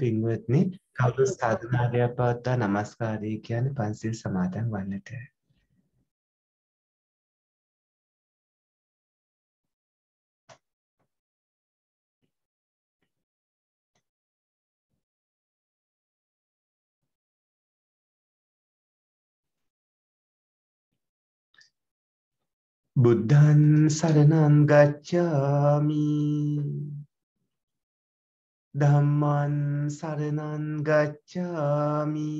පින්වත්නි කවුරු සාධනාරයක් පවත්වා নমස්කාරය කියන පන්සිල් සමාදන් වන්නට. බුද්ධං සරණං ගච්ඡාමි ධම්මන් සරණන් ගච්ඡාමි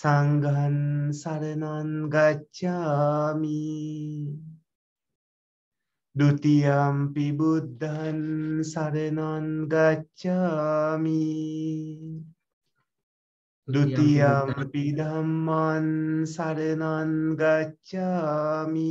සංඝන් සරණන් ගච්ඡාමි ဒ ුතියම්පි බුද්ධන් සරණන් ගච්ඡාමි ဒ ුතියම්පි ධම්මන් සරණන් ගච්ඡාමි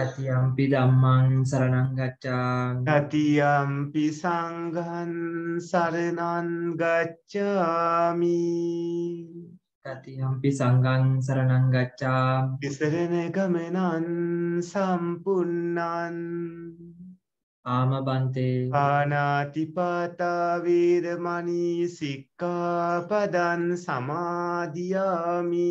තතියම්පි දම්මන් සරණංගච්චා තතියම්පි සංගන් සරණන්ගච්චාමි තතියම්පි සංගන් සරණංගච්චා විසරණගමනන් සම්පන්නන් ආම බන්තේ ආනාතිපාතාවේදමනී සික්කාපදන් සමාධයාමී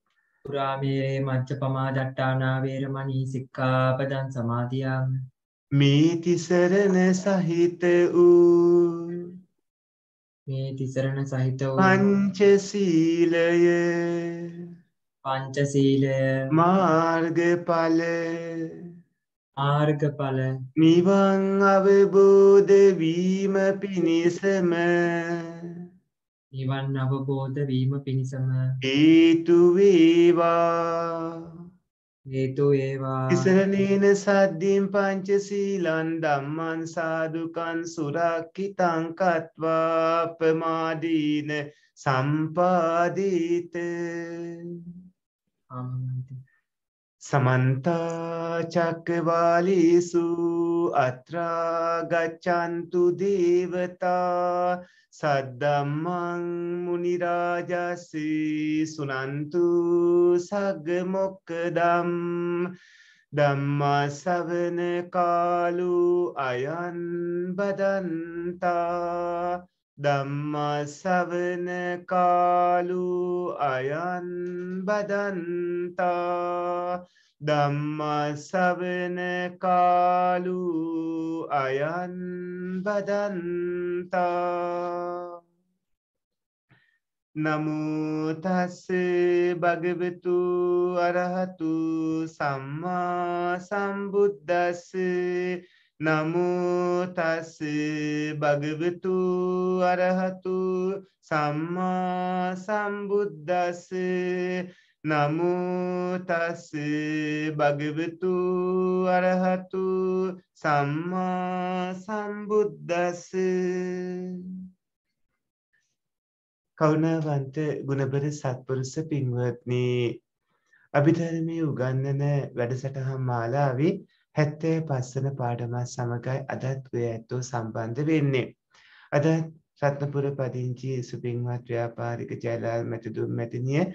පුරාමේරේ මච්ච පමා දට්ටානා වේරමණී සික්ඛාපදං සමාදියාමි. මේති සරණ සහිත වූ මේ තිසරණ සහිත වූ පංචශීලය පංචශීලය මාර්ගඵල මාර්ගඵල නිවන් අවබෝධ වීම පිණිසම නිවන් අවබෝධ වීම පිණිසම හේතු වේවා හේතු වේවා ඉසරණේන සද්දීන් පංචශීලං ධම්මං සාදුකං සුරක්ඛිතං කତ୍වා ප්‍රමාදීන සම්පාදීත සමන්ත චක්කවාලීසු අත්‍රා ගච්ඡන්තු දේවතා සද්දම්මං මුනිරාජසි සුනන්තු සගමොක්කදම් ධම්මසවන කාලු අයන් බදන්තා ධම්මසවන කාලු අයන් බදන්තා ධම්මසවන කාලු අයන් බදන්තා නමුතස්ස භගවතු අරහතු සම්මා සම්බුද්ධස්ස නමුතස්ස භගවතු අරහතු සම්මා සම්බුද්ධස්සේ නමුතස් භගවතු අරහතු සම්මා සම්බුද්ධස කවුණවන්ත ගුණබර සත්පුරුස පින්වත්නී අභිධරමය උගන්නන වැඩසටහම් මාලාවි හැත්තේ පස්සන පාඩමත් සමඟයි අදත්වය ඇත්තෝ සම්බන්ධ වෙන්නේ. අදත් රත්නපුර පදිංචි සුපින්වත් ව්‍යාපාරික ජයලාල් මැතිදුම් මැතිනිය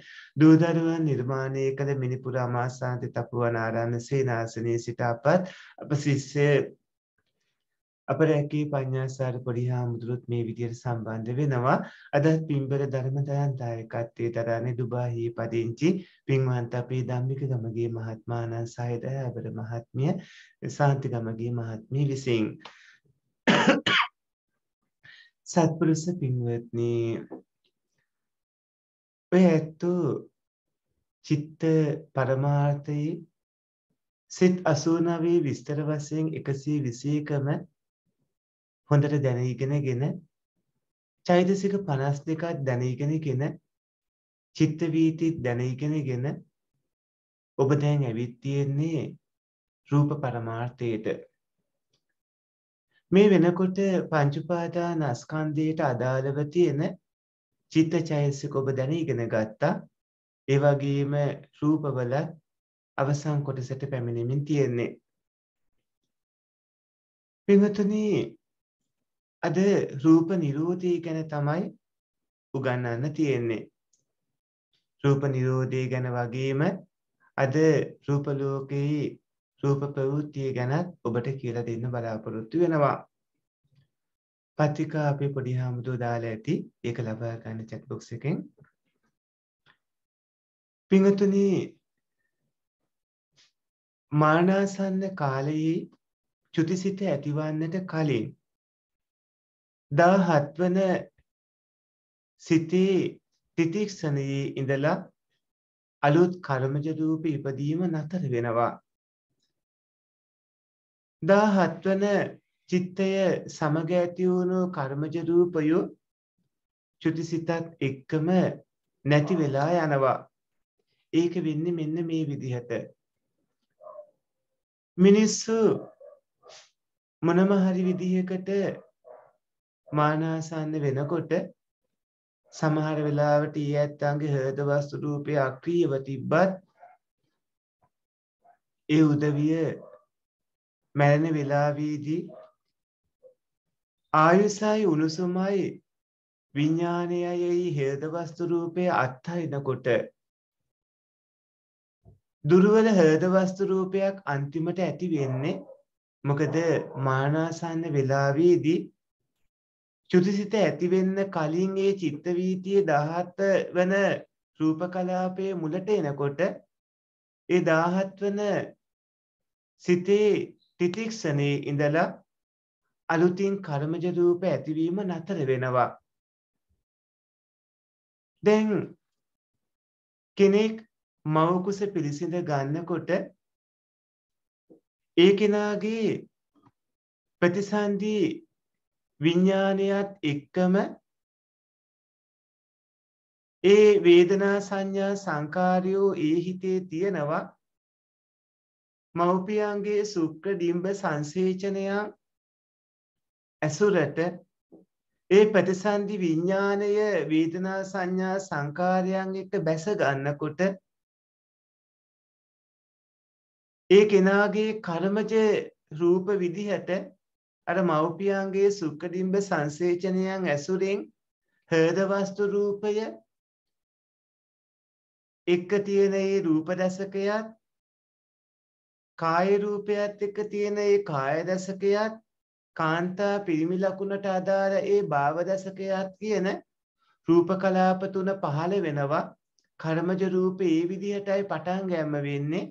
දූදරුවන් නිර්මාණය කළ මිනිපුර අමාසාන්ති තපුවනාරන්න සේනාසනය සිට අපත් අප ශිස්්‍යය අප රැකී පඤ්ඥාසාර පොඩි හාමුදුරුත් මේ විදියට සම්බන්ධ වෙනවා අදත් පින්බර ධර්මදයන්තායකත්තේ දරන්නේ දුබාහි පදිංචි පින්වන්ත අපේ දම්මික ගමගේ මහත්මානන් සහිත ඇබර මහත්මිය සාන්ති ගමගේ මහත්මී විසින්. සත්පුරුස පින්වත්න ඔය ඇත්තු චිත්ත පරමාර්ථයේ සිත් අසූනාවේ විස්තර වසයෙන් එකසී විසයකම හොඳට දැනීගෙන ගෙන චෛතසික පනස් දෙකත් දැනීගෙන ගෙන චිත්තවීතිත් දැනීගෙන ගෙන ඔබ දැන් ඇවිත් තියෙන්නේ රූප පරමාර්ථයට මේ වෙනකොට පංචුපාදාන අස්කන්දයට අදාළව තියෙන චිත්ත චෛසික ඔබ දැන ඉගෙන ගත්තා ඒ වගේම රූපවල අවසන් කොටසට පැමිණෙමින් තියෙන්නේ පින්වතුනි අද රූප නිරෝධය ගැන තමයි උගන්වන්න තියෙන්නේ රූප නිරෝධය ගැන වගේම අද රූප ලෝකයේ රූප ප්‍රවෘත්තිය ගැනත් ඔබට කියලා දෙන්න බලාපොරොත්තු වෙනවා. පත්‍රිකා අපේ පොඩි හාමුදුරුවෝ දාලා ඇති. ඒක ලබා ගන්න chat box එකෙන්. පින්තුනි මානාසන්න කාලයේ චුතිසිත ඇතිවන්නට කලින් 17 වන සිතේ තිතික්ෂණයේ ඉඳලා අලුත් කර්මජ රූප ඉපදීම නතර වෙනවා. දාහත් වන චිත්තය සමග ඇතිවුණු කර්මජරූපයු චුතිසිතත් එක්කම නැති වෙලා යනවා. ඒක වෙන්න මෙන්න මේ විදිහට. මිනිස්සු මොනමහරි විදිහකට මානාසන්න වෙනකොට සමහර වෙලාවට ඒ ඇත්තන්ගේ හදවස්තු රූපය අක්‍රීයව තිබ්බත් ඒ උදවිය මැරෙන වෙලාවේදී ආයුසයි උණුසුමයි විඤ්ඥානයයි හේදවස්තු රූපය අත්හරිනකොට දුරුවල හදවස්තු රූපයක් අන්තිමට ඇති වෙන්නේ මොකද මානාසන්න වෙලාවේදී චුතිසිත ඇතිවෙන්න කලින් ඒ චිත්තවීතිය දහත්ත වන රූප කලාපය මුලට එනකොට ඒ දාහත් වන සිතේ තිතික්ෂණයේ ඉඳලා අලුතින් කර්මජ රූප ඇතිවීම නතර වෙනවා. දැන් කෙනෙක් මවකුස පිළිසිඳ ගන්නකොට ඒ කෙනාගේ ප්‍රතිසන්දී විඤ්ඥානයත් එක්කම ඒ වේදනා සංඥා සංකාරයෝ ඒ හිතේ තියෙනවා මව්පියන්ගේ සුක්‍ර ඩිම්බ සංසේචනයක් ඇසුරට ඒ ප්‍රතිසන්ධි විඤ්ඥානය වේදනා සංඥා සංකාරයන් එක්ක බැස ගන්නකොට ඒ කෙනාගේ කර්මජ රූප විදිහට අර මව්පියන්ගේ සුක්කඩිම්බ සංසේචනයන් ඇසුරෙන් හදවස්තු රූපය එක්ක තියෙන ඒ රූප දැසකයත් කාය රූපයත් එක්ක තියෙන ඒ කාය දශකයත් කාන්තා පිරිමි ලකුණට අදාළ ඒ භාව දශකයත් කියන රූප කලාප තුන පහළ වෙනවා කර්මජ රූප ඒ විදිහටයි පටන් ගැම්ම වෙන්නේ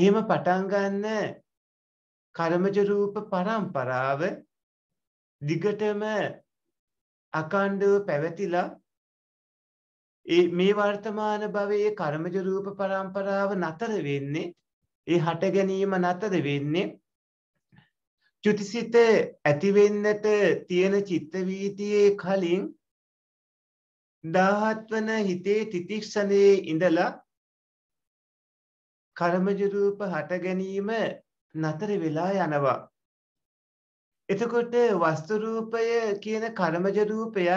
එහෙම පටන් ගන්න කර්මජ රූප පරම්පරාව දිගටම අකණ්ඩව පැවතිලා ඒ මේ වර්තමාන භවයේ කර්මජ රූප පරම්පරාව නතර වෙන්නේ ඒ හට ගැනීම නැතද වෙන්නේ චුතිසිත ඇතිවෙන්නට තියෙන චිත්තවීතියේ කලින් දාහත්වන හිතේ තිතික්ෂණයේ ඉඳලා කර්මජරූප හට ගැනීම නතර වෙලා යනවා. එතකොට වස්තුරූපය කියන කර්මජරූපයත්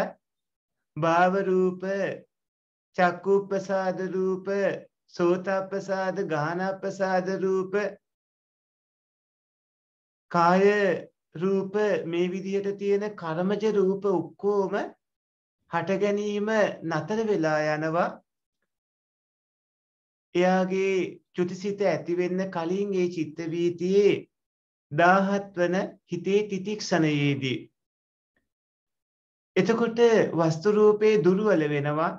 භාවරූප චක්කූපසාදරූප සෝතාපසාද ගානපසාද රූප කාය රූප මේ විදිහට තියෙන කර්මජ රූප ඔක්කොම හට ගැනීම නතර වෙලා යනවා එයාගේ චුතිසිත ඇති වෙන්න කලින් ඒ චිත්ත වීතියේ දාහත් වන හිතේ තිතික්ෂණයේදී එතකොට වස්තු රූපේ දුර්වල වෙනවා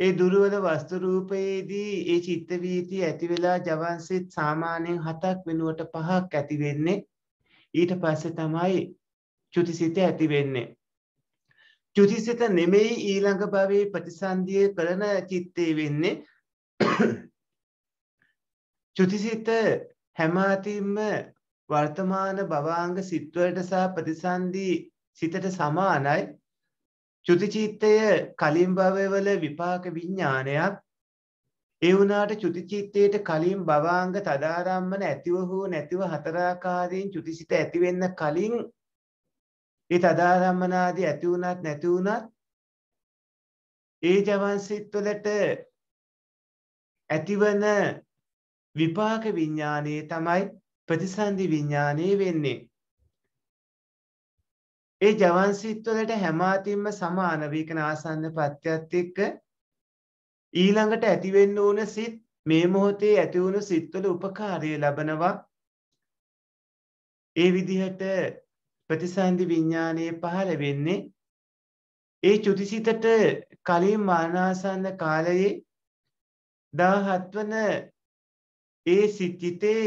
ඒ දුරවල වස්තු රූපයේදී ඒ චිත්ත වීති ඇති වෙලා ජවන්සෙත් සාමාන්‍යයෙන් හතක් වෙනුවට පහක් ඇති වෙන්නේ ඊට පස්සේ තමයි චුතිසිත ඇති වෙන්නේ චුතිසිත නෙමෙයි ඊළඟ භවයේ ප්‍රතිසන්දිය කරන චිත්තේ වෙන්නේ චුතිසිත හැම වර්තමාන භවාංග සිත්වලට සහ ප්‍රතිසන්දී සිතට සමානයි චුතිචිත්තය කලින් භවවල විපාක විඤ්ඥානයක් ඒ වුණට චුතිචිත්තයට කලින් බවාංග තදාරම්මන ඇතිව හෝ නැතිව හතරාකාරයෙන් චුතිසිත ඇතිවෙන්න කලින් ඒ තදාරම්මනාදී ඇතිවුණත් නැතිවුණත් ඒ ජවන්සිත්වලට ඇතිවන විපාක විඤ්ඥානයේ තමයි ප්‍රතිසන්ධි විඤ්ඥානයේ වෙන්නේ ඒ ජවන් සිත්වලට හැම අතින්ම සමාන වේකන ආසන්න පත්‍යත් එක්ක ඊළඟට ඇති වෙන්න ඕන සිත් මේ මොහොතේ ඇති වුණු සිත්වල උපකාරය ලබනවා ඒ විදිහට ප්‍රතිසන්දි විඥානයේ පහළ වෙන්නේ ඒ චුතිසිතට කලින් මානාසන්න කාලයේ 17 වන ඒ සිත්ිතේ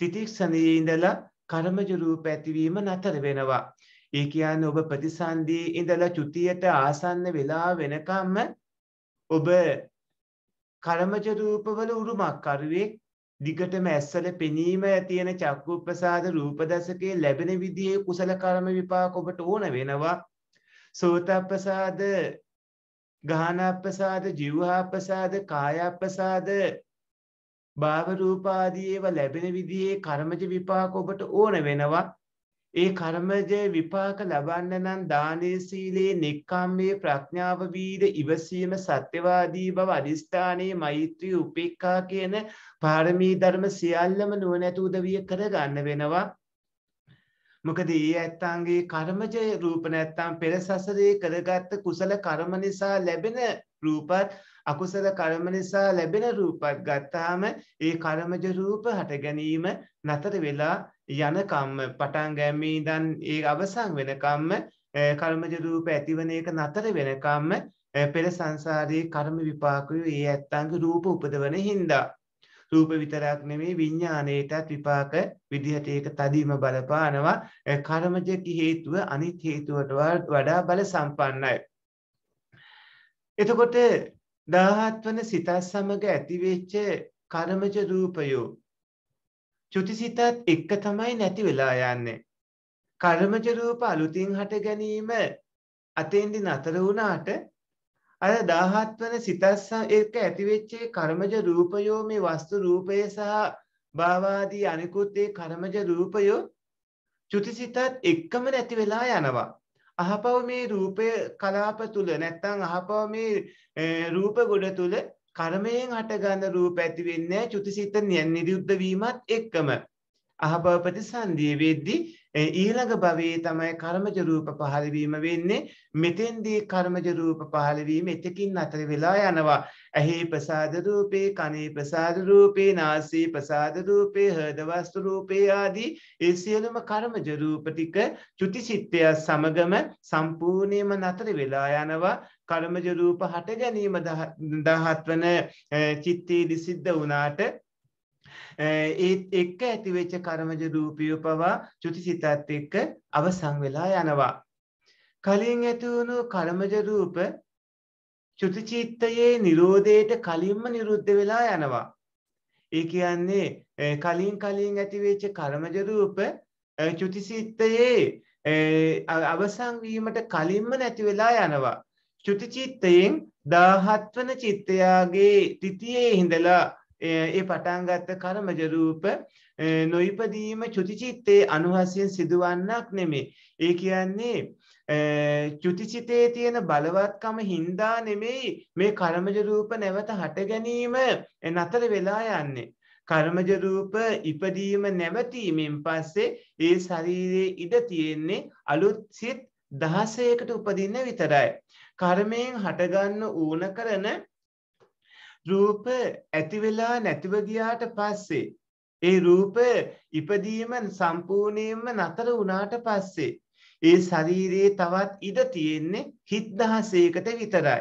තිතික්ෂණයේ ඉඳලා කර්මජ රූප ඇතිවීම නතර වෙනවා ඒ කියන්නේ ඔබ ප්‍රතිසන්දියේ ඉඳලා චුතියට ආසන්න වෙලා වෙනකම්ම ඔබ කර්මජ රූපවල උරුමක් කරුවේ දිගටම ඇස්සල පෙනීම තියෙන චක්කුප්‍රසාද රූප දසකේ ලැබෙන විදිහේ කුසල කර්ම විපාක ඔබට ඕන වෙනවා සෝතප්‍රසාද ගාහනප්‍රසාද ජීවහප්‍රසාද කායප්‍රසාද භාව රූපාදී ඒවා ලැබෙන විදිහේ කර්මජ විපාක ඔබට ඕන වෙනවා ඒ කර්මජය විපාක ලබන්න නම් දානය සීලේ නෙක්කම්මේ ප්‍රඥාව වීර ඉවසීම සත්‍යවාදී බව අධිස්ථානයේ මෛත්‍රී උපේක්කා කියන පාරමී ධර්ම සියල්ලම නුවණැති උදවිය කරගන්න වෙනවා. මොකද ඒ ඇත්තන්ගේ කර්මජය රූප නැත්තම් පෙර සසරේ කරගත්ත කුසල කර්ම නිසා ලැබෙන රූපත් අකුසල කර්ම නිසා ලැබෙන රූපත් ගත්තාම ඒ කර්මජ රූප හට ගැනීම නතර වෙලා යනකම්ම පටන් ගැම්මී දන් ඒ අවසං වෙනකම්ම කර්මජ රූප ඇතිවන එක නතර වෙනකම්ම පෙර සංසාරයේ කර්ම විපාකය ඒ ඇත්තන්ගේ රූප උපදවන හින්දා. රූප විතරක් නෙමේ විඤ්ඥානයටත් විපාක විදිහට ඒක තදීම බලපානවා කර්මජකි හේතුව අනිත් හේතුවට වඩා බල සම්පන්නයි. එතකොට දාහත්වන සිතත් සමඟ ඇතිවෙච්ච කර්මජ රූපයෝ චුතිසිතත් එක්ක තමයි නැති වෙලා යන්නේ. කර්මජ රූප අලුතින් හට ගැනීම අතෙන්දි නතර වුණාට අර 17 වන සිතස්ස එක්ක ඇතිවෙච්ච කර්මජ රූපයෝ මේ වස්තු රූපය සහ භාවාදී අනිකුත් ඒ කර්මජ රූපයෝ චුතිසිතත් එක්කම නැති වෙලා යනවා. අහපව මේ රූපය කලාප තුල නැත්තම් අහපව මේ රූප ගොඩ තුල කර්මයෙන් හටගන්න රූප ඇති වෙන්නේ චුතිසිත නිරුද්ධ වීමත් එක්කම අහභව ප්‍රතිසන්දිය වෙද්දී ඊළඟ භවයේ තමයි කර්මජ රූප පහළ වීම වෙන්නේ මෙතෙන්දී කර්මජ රූප පහළ වීම එතකින් අතර වෙලා යනවා ඇහි ප්‍රසාද රූපේ කනේ ප්‍රසාද රූපේ නාසයේ ප්‍රසාද රූපේ හෘද වස්තු රූපේ ආදී ඒ සියලුම කර්මජ රූප ටික චුතිචිත්තය සමගම සම්පූර්ණයෙන්ම නතර වෙලා යනවා කර්මජ රූප හට ගැනීම 17 වන චිත්තේදි සිද්ධ වුණාට ඒත් එක්ක ඇතිවෙච්ච කර්මජ රූපය පවා චුතිසිතත් එක්ක අවසන් වෙලා යනවා. කලින් ඇති වුණු කර්මජ රූප චුතිචිත්තයේ නිරෝධයට කලින්ම නිරුද්ධ වෙලා යනවා. ඒ කියන්නේ කලින් කලින් ඇතිවෙච්ච කර්මජ රූප චුතිසිත්තයේ අවසන් වීමට කලින්ම නැති වෙලා යනවා. චුති චිත්තයෙන් 17 වන චිත්තයාගේ තිතියේ ඉඳලා ඒ පටන්ගත්ත කර්මජරූප නොයිපදීම චුතිචිත්තේ අනුහසයෙන් සිදුවන්නක් නෙමේ. ඒ කියන්නේ චුතිචිතේ තියෙන බලවත්කම හින්දා නෙමෙයි මේ කර්මජරූප නැවත හට ගැනීම නතර වෙලා යන්නේ. කර්මජරූප ඉපදීම නැවතීමෙන් පස්සේ ඒ ශරීරයේ ඉඩ තියෙන්නේ අලුත් සිත් දහසයකට උපදින්න විතරයි. කර්මයෙන් හටගන්න ඕන කරන රූප ඇතිවෙලා නැතිව ගියාට පස්සේ ඒ රූප ඉපදීම සම්පූර්ණයෙන්ම නතර වුණාට පස්සේ ඒ ශරීරයේ තවත් ඉඩ තියෙන්නේ හිත් දහසයකට විතරයි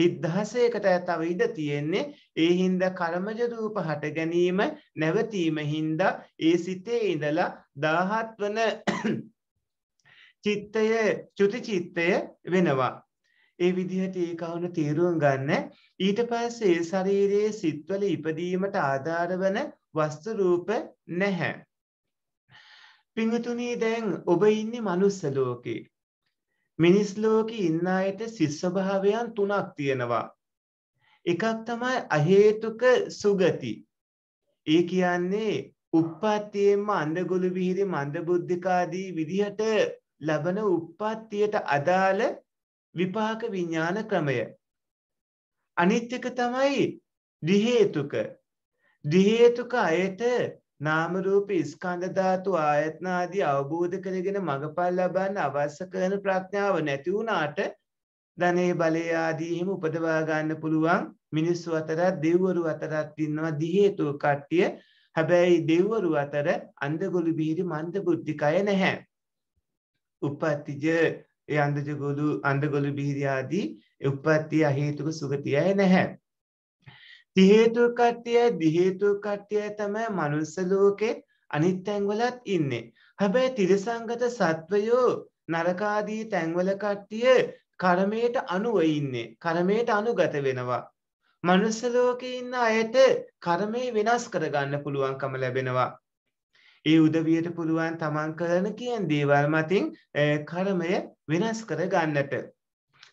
හිත් දහසයකට තව ඉඩ තියෙන්නේ ඒ හින්දා කර්මජ රූප හට ගැනීම නැවතීම හින්දා ඒ සිතේ ඉඳලා 17 වන චිත්තය චුති චිත්තය වෙනවා ඒ විදිහට ඒ කවුන තීරුම් ගන්න ඊට පස්සේ ඒ ශරීරයේ සිත්වල ඉපදීමට ආධාර වන වස්තු රූප නැහැ. පිංගුතුනි දැන් ඔබ ඉන්නේ මනුස්ස ලෝකේ. මිනිස් ලෝකේ ඉන්න අයට සිස් ස්වභාවයන් තුනක් තියෙනවා. එකක් තමයි අහේතුක සුගති. ඒ කියන්නේ උප්පත්තියෙන්ම අන්දගොළු විහිරි මන්දබුද්ධිකාදී විදිහට ලබන උප්පත්තියට අදාළ විපාක විඥාන ක්‍රමය. අනිත් එක තමයි දිහේතුක. දිහේතුක අයට නාම රූප ස්කන්ධ ධාතු ආයතන ආදී අවබෝධ කරගෙන මඟපල් ලබන්න අවශ්‍ය කරන ප්‍රඥාව නැති වුණාට ධනේ බලය ආදී එහෙම උපදවා ගන්න පුළුවන් මිනිස්සු අතරත් දෙව්වරු අතරත් ඉන්නවා දිහේතුක කට්ටිය. හැබැයි දෙව්වරු අතර අන්දගොළු බිහිරි මන්ද බුද්ධිකය නැහැ. උපත්තිජ ඒ අන්දජගොළු අන්දගොළු බිහිරියාදී උප්පත්තිය අහේතුක සුගතියයි නැහැ. තිහේතු කට්ටිය දිහේතු කට්ටිය තමයි මනුස්ස ලෝකෙත් අනිත් තැන්වලත් ඉන්නේ. හැබැයි තිරසංගත සත්වයෝ නරකාදී තැන්වල කට්ටිය කර්මයට අනුව ඉන්නේ. කර්මයට අනුගත වෙනවා. මනුස්ස ලෝකේ ඉන්න අයට කර්මය වෙනස් කරගන්න පුළුවන්කම ලැබෙනවා. ඒ උදවියට පුළුවන් තමන් කරන කියන දේවල් මතින් කර්මය වෙනස් කර ගන්නට.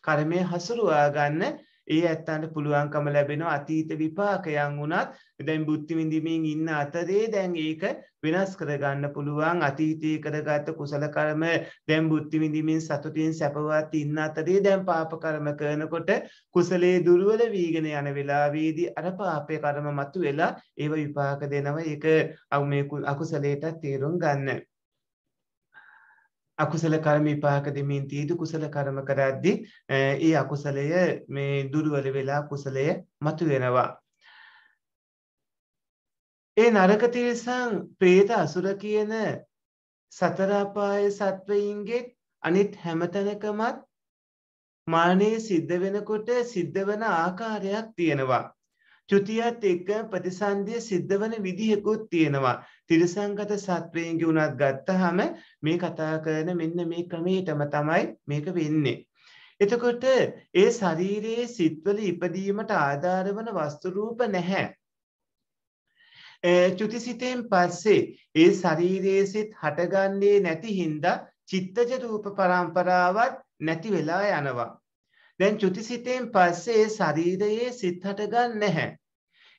කර්මය හසුරුවා ගන්න ඒ ඇත්තන්ට පුළුවන්කම ලැබෙනවා අතීත විපාකයන් වුණත් දැන් බුද්ධිවිඳමින් ඉන්න අතරේ දැන් ඒක වෙනස් කරගන්න පුළුවන් අතීතයේ කරගත්ත කුසල කර්ම දැන් බුද්ධිවිඳමින් සතුටින් සැපවත් ඉන්න අතරේ දැන් පාප කර්ම කරනකොට කුසලයේ දුර්වල වීගෙන යන වෙලාවේදී අර පාපේ කර්ම මතුවෙලා ඒව විපාක දෙනවා ඒක අව මේ අකුසලයටත් තේරුම් ගන්න. අකුසල කර්ම විපාක දෙමින් තියදී කුසල කර්ම කරද්දී ඒ අකුසලය මේ දුර්වල වෙලා කුසලය මතු වෙනවා. ඒ නරක තිරිසන් പ്രേත අසුර කියන සතර අපාය සත්වයින්ගේ අනිත් හැමතැනකමත් මානයේ සිද්ධ වෙනකොට සිද්ධ වෙන ආකාරයක් තියෙනවා. චුතියත් එක්ක ප්‍රතිසන්දිය සිද්ධ වෙන විදිහකුත් තියෙනවා. තිරිසංගත සත්වයන්ගේ උනත් ගත්තහම මේ කතා කරන මෙන්න මේ ක්‍රමයටම තමයි මේක වෙන්නේ. එතකොට ඒ ශරීරයේ සිත්වල ඉපදීමට ආධාර වන වස්තුරූප නැහැ. චුතිසිතයෙන් පස්සේ ඒ ශරීරයේ සිත් හටගන්නේ නැති හින්දා චිත්තජ රූප පරම්පරාවත් නැති වෙලා යනවා. දැන් චුතිසිතයෙන් පස්සේ ඒ ශරීරයේ සිත් හටගන්නේ නැහැ.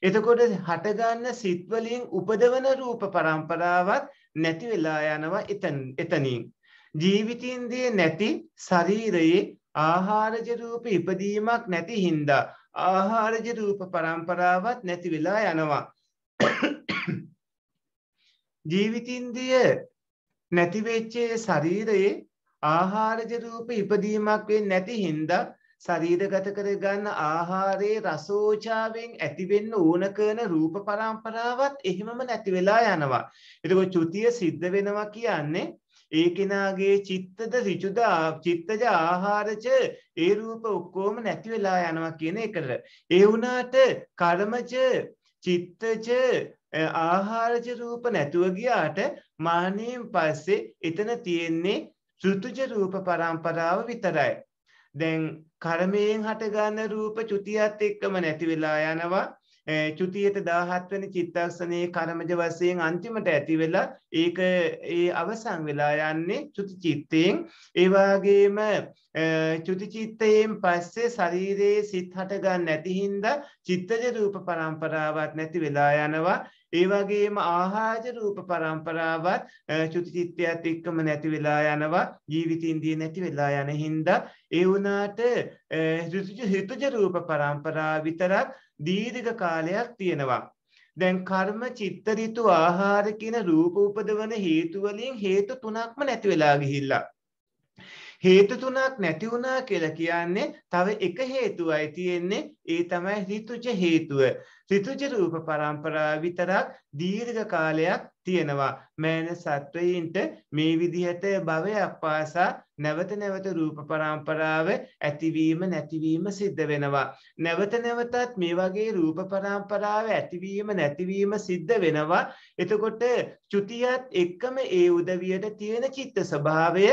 එතකොට හටගන්න සිත්වලින් උපදවන රූප පරම්පරාවත් නැති වෙලා යනවා එතනින්. ජීවිතින්දී නැති ශරීරයේ ආහාරජ රූප ඉපදීමක් නැති හින්දා ආහාරජ රූප පරම්පරාවත් නැති වෙලා යනවා. ජීවිතින්දිය නැතිවෙච්චේ ශරීරයේ ආහාරජ රූප ඉපදීමක් වෙන්නේ නැති හින්දා ශරීරගත කරගන්න ආහාරයේ රසෝචාවෙන් ඇතිවෙන්න ඕන කරන රූප පරම්පරාවත් එහෙමම නැති වෙලා යනවා. එතකොට චුතිය සිද්ධ වෙනවා කියන්නේ ඒ කෙනාගේ චිත්තද ඍචුද චිත්තජ ආහාරච ඒ රූප ඔක්කොම නැති වෙලා යනවා කියන එකට. ඒ වුණාට කර්මජ චිත්තජ ආහාරජ රූප නැතුව ගියාට මානෙන් පස්සේ එතන තියෙන්නේ ඍතුජ රූප පරම්පරාව විතරයි. දැන් කර්මයෙන් හටගන්න රූප චුතියත් එක්කම නැති වෙලා යනවා චුතියට දාහත්වන චිත්තක්ෂණයේ කරමජ වසයෙන් අන්තිමට ඇතිවෙලා ඒක ඒ අවසං වෙලා යන්නේ චුතිචිත්තයෙන් ඒවාගේම චුතිචිත්තයෙන් පස්සේ ශරීරයේ සිත් හටගන්න නැතිහින්ද චිත්තජ රූප පරම්පරාවත් නැති වෙලා යනවා ඒ වගේම ආහාර රූප પરම්පරාවත් චුතිචිත්තයත් එක්කම නැති වෙලා යනවා ජීවිතින්දී නැති වෙලා යන හින්දා ඒ වුණාට ඍතුජ රූප પરම්පරාව විතරක් දීර්ඝ කාලයක් තියෙනවා දැන් කර්ම චිත්ත ඍතු ආහාර කියන රූප උපදවන හේතු වලින් හේතු තුනක්ම නැති වෙලා ගිහිල්ලා හේතු තුනක් නැති වුණා කියලා කියන්නේ තව එක හේතුවයි තියෙන්නේ ඒ තමයි ඍතුජ හේතුව. ඍතුජ රූප પરම්පරාව විතරක් දීර්ඝ කාලයක් තියෙනවා. මෑන සත්වයින්ට මේ විදිහට භවයක් පාසා නැවත නැවත රූප પરම්පරාව ඇතිවීම නැතිවීම සිද්ධ වෙනවා. නැවත නැවතත් මේ වගේ රූප પરම්පරාව ඇතිවීම නැතිවීම සිද්ධ වෙනවා. එතකොට චුතියත් එක්කම ඒ උදවියට තියෙන චිත්ත ස්වභාවය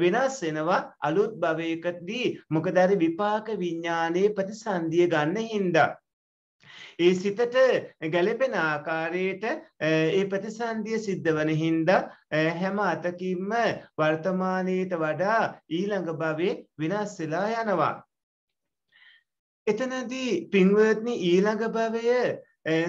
වෙනස් වෙනවා අලුත් භවයකදී. මොකද විපාක විඥානයේ ප්‍රතිසන්දිය ගන්න හින්දා. ඒ සිතට ගැලපෙන ආකාරයට ඒ ප්‍රතිසන්දිය සිද්ධ වන හින්දා හැම අතකින්ම වර්තමානයට වඩා ඊළඟ භවේ විනාස් වෙලා යනවා. එතනදී පින්වත්නි ඊළඟ භවය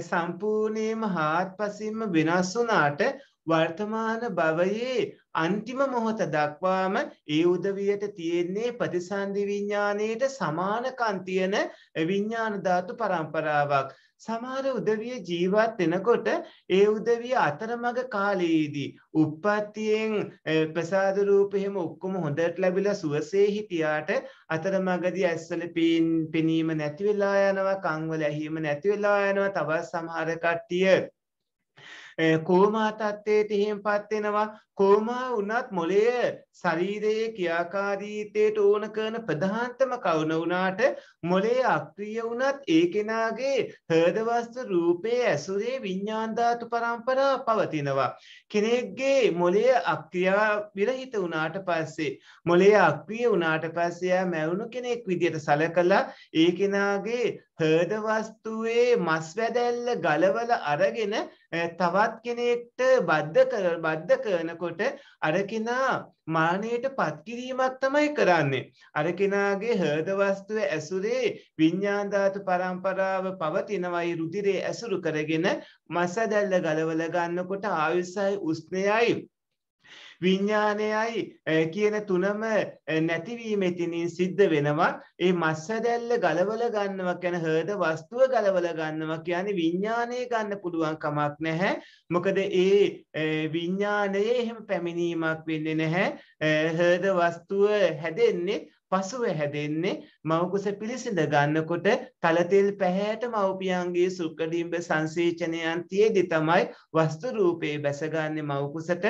සම්පූර්ණයෙන්ම හාත්පසින්ම වෙනස් වුණාට වර්තමාන භවයේ අන්තිම මොහොත දක්වාම ඒ උදවියට තියෙන්නේ ප්‍රතිසන්දි විඥාණයට සමානකම් තියෙන විඥාන ධාතු පරම්පරාවක්. සමහර උදවිය ජීවත් වෙනකොට ඒ උදවිය අතරමඟ කාලයේදී උප්පත්තියෙන් ප්‍රසාද රූප එහෙම ඔක්කොම හොඳට ලැබිලා සුවසේ හිටියාට අතරමඟදී ඇස්වල පෙනීම නැති වෙලා යනවා කන් වල ඇහිීම නැති වෙලා යනවා තවත් සමහර කට්ටිය කෝමා තත්ත්වයට එහෙම පත්වෙනවා කෝමා වුණත් මොලේ ශරීරයේ ක්‍රියාකාරීත්වයට ඕන කරන ප්‍රධානතම කවුන වුණාට මොලේ අක්‍රිය වුණත් ඒ කෙනාගේ හෘද වස්තු රූපයේ ඇසුරේ විඤ්ඤාණ ධාතු පරම්පරා පවතිනවා කෙනෙක්ගේ මොලේ අක්‍රියා විරහිත වුණාට පස්සේ මොලේ අක්‍රිය වුණාට පස්සේ එයා මැවුණු කෙනෙක් විදියට සැලකලා ඒ කෙනාගේ හෘද වස්තුවේ මස් වැදැල්ල ගලවල අරගෙන තවත් කෙනෙක්ට බද්ධ කර බද්ධ කරනකොට අර කෙනා මරණයට පත්කිරීමක් තමයි කරන්නේ. අර කෙනාගේ හෘද වස්තුවේ ඇසුරේ විඤ්ඤාණ ධාතු පරම්පරාව පවතිනවයි රුධිරේ ඇසුරු කරගෙන මස් වැදැල්ල ගලවල ගන්නකොට ආයුසයි උෂ්ණයයි විඥානයයි කියන තුනම නැතිවීම එතනින් සිද්ධ වෙනවා. ඒ මස්සදැල්ල ගලවල ගන්නවා කියන හර්ද වස්තුව ගලවල ගන්නවා කියන්නේ විඥානය ගන්න පුළුවන් කමක් නැහැ. මොකද ඒ විඥානයේ එහෙම පැමිණීමක් වෙන්නේ නැහැ. හර්ද වස්තුව හැදෙන්නේ පසුව හැදෙන්නේ මවකුස පිළිසිඳ ගන්නකොට තලතෙල් පැහැයට මව්පියන්ගේ සුක්කඩිම්බ සංසේචනයන් තියේදි තමයි වස්තු රූපේ බැසගන්නේ මවකුසට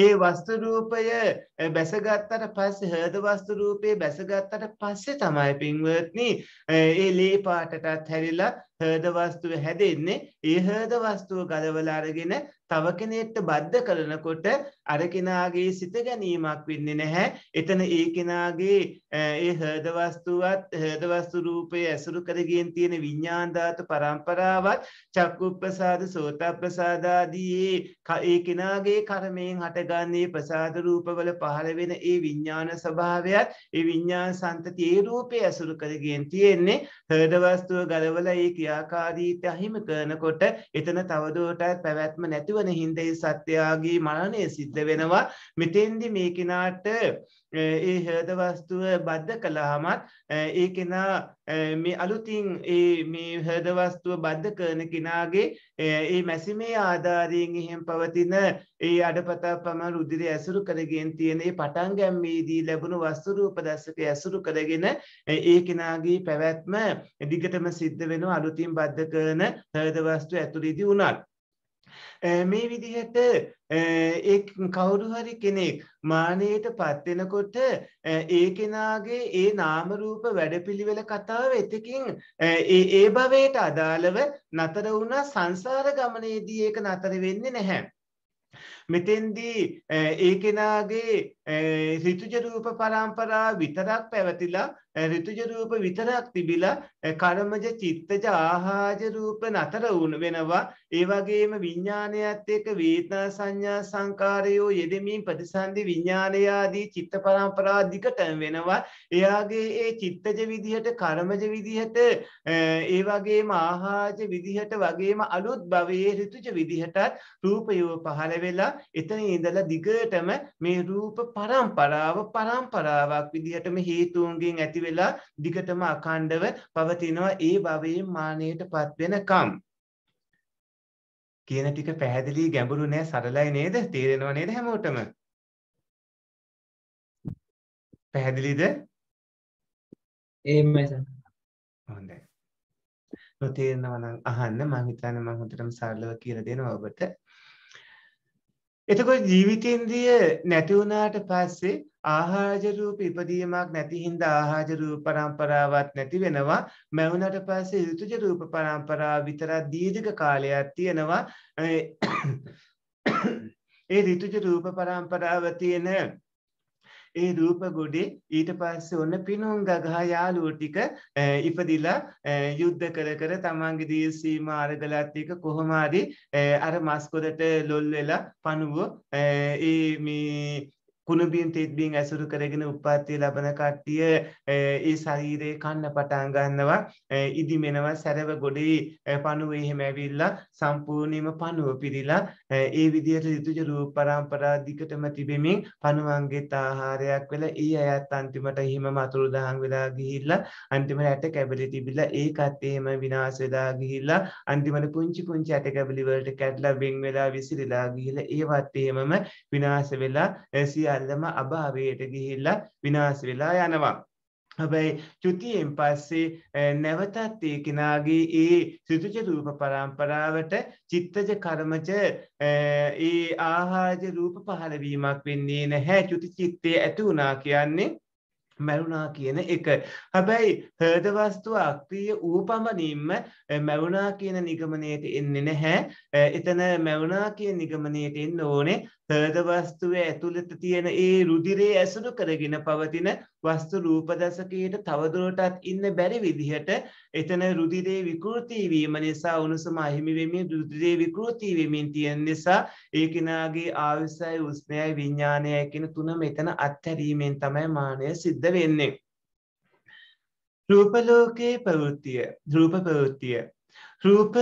ඒ වස්තු රූපය බැසගත්තට පස්සේ හෘද වස්තු රූපේ බැසගත්තට පස්සේ තමයි පින්වත්නි ඒ ලේ පාටටත් හැරිලා හෘද වස්තුව හැදෙන්නේ ඒ හෘද වස්තුව ගලවලා අරගෙන තව කෙනෙක්ට බද්ධ කරනකොට අර කෙනාගේ සිත ගැනීමක් වෙන්නේ නැහැ. එතන ඒ කෙනාගේ ඒ හෘද වස්තුවත් හෘද වස්තු රූපය ඇසුරු කරගෙන තියෙන විඥාන ධාතු පරම්පරාවත් චක්කුප්පසාද සෝතප්පසාද ආදී ඒ කෙනාගේ කර්මයෙන් හට හටගන්නේ ප්‍රසාද රූපවල පහළ වෙන ඒ විඤ්ඥාන ස්වභාවයක්ත් ඒ විඤ්ඥාන් සන්තති ඒ රූපය ඇසුරු කරගෙන් තියෙන්නේ හඩවස්තුව ගලවල ඒ ක්‍රියාකාරීත අහිම කරනකොට එතන තවදෝටත් පැවැත්ම නැතිවන හින්දයි සත්‍යයාගේ මරණය සිද්ධ වෙනවා මෙතෙන්දි මේ කෙනාට ඒ හදවස්තුව බද්ධ කළහමත් ඒ කෙනා මේ අලුතින් ඒ මේ හදවස්තුව බද්ධ කරන කෙනාගේ ඒ මැසිමේ ආධාරයෙන් එහෙම පවතින ඒ අඩපතා පමණ රුදිරය ඇසුරු කරගෙන තියෙනේ පටන් ගැම්මේදී ලැබුණු වස්තුරූප දස්සක ඇසුරු කරගෙන ඒ කෙනාගේ පැවැත්ම දිගටම සිද්ධ වෙන අලුතින් බද්ධ කරන හදවස්තු ඇතුළේදී වුණත්. Eh, මේ විදිහට ඒ eh, කවුරු හරි කෙනෙක් මානයට පත්වෙනකොට eh, ඒ කෙනාගේ ඒ නාමරූප වැඩපිළිවෙල කතාව එතකින් ඒ භවයට අදාළව නතර වුණා සංසාර ගමනේදී ඒක නතර වෙන්නේ නැහැ. මෙතෙන්දී ඒ කෙනාගේ Eh, ඍතුජ රූප පරම්පරාව විතරක් පැවතිලා eh, ඍතුජ රූප විතරක් තිබිලා eh, කර්මජ චිත්තජ ආහාජ රූප නතර වුණ වෙනවා ඒ වගේම විඥානයත් එක්ක වේදනා සංඥා සංකාරයෝ යෙදෙමින් ප්‍රතිසන්දි විඥානය ආදී චිත්ත පරම්පරා දිගටම වෙනවා එයාගේ ඒ චිත්තජ විදිහට කර්මජ විදිහට ඒ වගේම ආහාජ විදිහට වගේම අලුත් භවයේ ඍතුජ විදිහටත් රූපයෝ පහළ වෙලා එතන ඉඳලා දිගටම මේ රූප පරම්පරාව පරම්පරාවක් විදිහටම හේතුන්ගෙන් ඇතිවෙලා දිගටම අකණ්ඩව පවතිනවා ඒ භවයේ මානයට පත්වෙනකම්. කියන ටික පැහැදිලි ගැඹුරු නෑ සරලයි නේද තේරෙනව නේද හැමෝටම පැහැදිලිද එහෙමයි සර් හොඳයි නොතේරෙනවා නම් අහන්න මම හිතන්නේ මම හොඳටම සරලව කියලා දෙනවා ඔබට එතකොට ජීවිතේන්ද්‍රිය නැති වුණාට පස්සේ ආහාරජ රූප ඉපදීමක් නැති හින්දා ආහාරජ රූප પરම්පරාවක් නැති වෙනවා මැවුනට පස්සේ ඍතුජ රූප પરම්පරාව විතරක් දීර්ඝ කාලයක් තියෙනවා ඒ ඍතුජ රූප પરම්පරාව තියෙන ඒ රූප ගොඩේ ඊට පස්සේ ඔන්න පිනුම් ගගහ යාළුවෝ ටික ඉපදිලා යුද්ධ කර කර තමන්ගේ දිය සීමා අරගලත් එක කොහොම හරි අර මස්කොඩට ලොල් වෙලා පණුව ඒ මේ කුණුබියන් තෙත්බියෙන් ඇසුරු කරගෙන උපාත්තිය ලබන කට්ටිය ඒ ශරීරය කන්න පටන් ගන්නවා ඉදිමෙනවා සැරව ගොඩේ පණුව එහෙම ඇවිල්ලා සම්පූර්ණයෙන්ම පණුව පිරීලා ඒ විදිහට ඍතුජ රූප පරම්පරා දිගටම තිබෙමින් පණුවන්ගෙත් ආහාරයක් වෙලා ඒ අයත් අන්තිමට එහෙම අතුරු දහන් වෙලා ගිහිල්ලා අන්තිමට ඇට කැබලි තිබිලා ඒකත් එහෙම විනාශ වෙලා ගිහිල්ලා අන්තිමට පුංචි පුංචි ඇට කැබලි වලට කැඩලා වෙන් වෙලා විසිරීලා ගිහිල්ලා ඒවත් එහෙමම විනාශ වෙලා සිය සියල්ලම අභාවයට ගිහිල්ලා විනාශ වෙලා යනවා. හැබැයි චුතියෙන් පස්සේ නැවතත් ඒ කෙනාගේ ඒ සිතුජ රූප පරම්පරාවට චිත්තජ කර්මජ ඒ ආහාරජ රූප පහළවීමක් වෙන්නේ නැහැ චුති චිත්තේ ඇති වුණා කියන්නේ මැරුණා කියන එක. හැබැයි හෘද වස්තුව අක්‍රීය ඌපමණින්ම මැරුණා කියන නිගමනයට එන්නේ නැහැ. එතන මැරුණා කියන නිගමනයට එන්න ඕනේ තර්ද වස්තුවේ ඇතුළත තියෙන ඒ රුධිරේ ඇසුරු කරගෙන පවතින වස්තු රූප දශකයට තවදුරටත් ඉන්න බැරි විදිහට එතන රුධිරේ විකෘති වීම නිසා උණුසුම අහිමි වෙමින් රුධිරේ විකෘති වෙමින් තියෙන නිසා ඒ කෙනාගේ ආයුෂය උස්නයයි විඥානයයි කියන තුන මෙතන අත්හැරීමෙන් තමයි මානය සිද්ධ වෙන්නේ රූප ලෝකයේ ප්‍රවෘත්තිය රූප ප්‍රවෘත්තිය රූප